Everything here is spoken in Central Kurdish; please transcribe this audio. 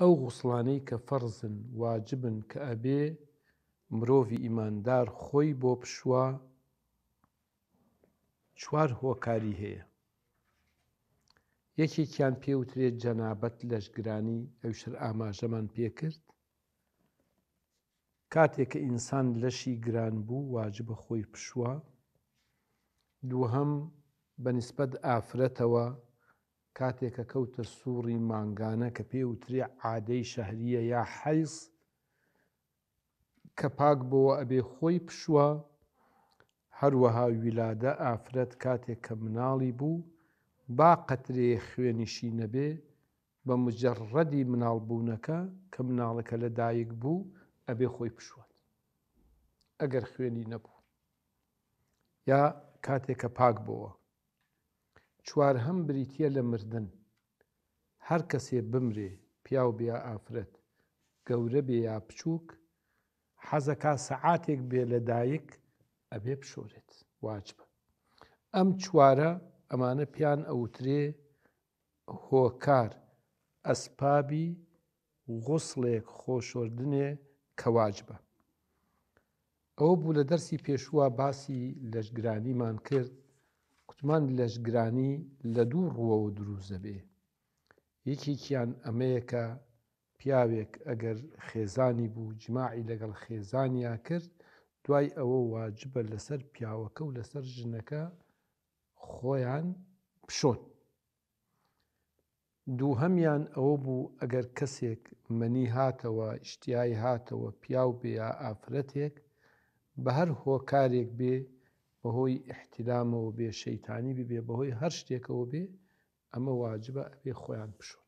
ئەو غوسڵانەی کە فەرزن واجبن کە ئەبێ مرۆڤی ئیماندار خۆی بۆ پشووە چوار هۆکاری هەیە یەکێکیان پێوترێت جەنابەت لەشگرانی ئەوشر ئاماژەمان پێکرد کاتێک کە ئینسان لەشی گران بوو واجبە خۆی پشووە دووهم بەنسبەت ئافرەتەوە کاتێکە کەوتە سووری مانگانە کە پێ وتری عادەی شەهریە یا حەیز کە پاک بۆەوە ئەبێ خۆی پشووە هەروەها ویلادە ئافرەت کاتێک کە مناڵی بوو با قەترێ خوێنیشی نەبێ بە مجرڕەدی مناڵبوونەکە کە مناڵەکە لە دایک بوو ئەبێ خۆی پشوات ئەگەر خوێنی نەبوو یا کاتێک کە پاک بووە چوارهەم بریتە لە مردن هەر کەسێ بمرێ پیا و بیا ئافرەت گەورە بێ یا بچووک حەزەکە سەعاتێک بێ لە دایک ئەبێ بشۆرێت واجبە ئەم چوارە ئەمانە پیان ئەوترێ هۆکار ئەسپابی غوسڵێک خۆشۆردنێ کەواجبە ئەوە بوو لە دەرسی پێشووە باسی لەشگرانیمان کرد گوتمان لەشگرانی لە دوو ڕووەوە دروست دەبێ یەکێکیان ئەمەیەکە پیاوێک ئەگەر خێزانی بوو جماعی لەگەڵ خێزانیا کرد دوای ئەوە واجبە لەسەر پیاوەکە و لەسەر ژنەکە خۆیان پشۆت دوو هەمیان ئەوە بوو ئەگەر کەسێک منی هاتەوە شتیایی هاتەوە پیاو بێ یا ئافرەتێک بە هەر هۆکارێک بێ بەهۆی احتیلامەوە بێ شەیتانی ببێ بەهۆی هەر شتێکەوە بێ ئەمە واجبە ئەبێ خۆیان پشۆن.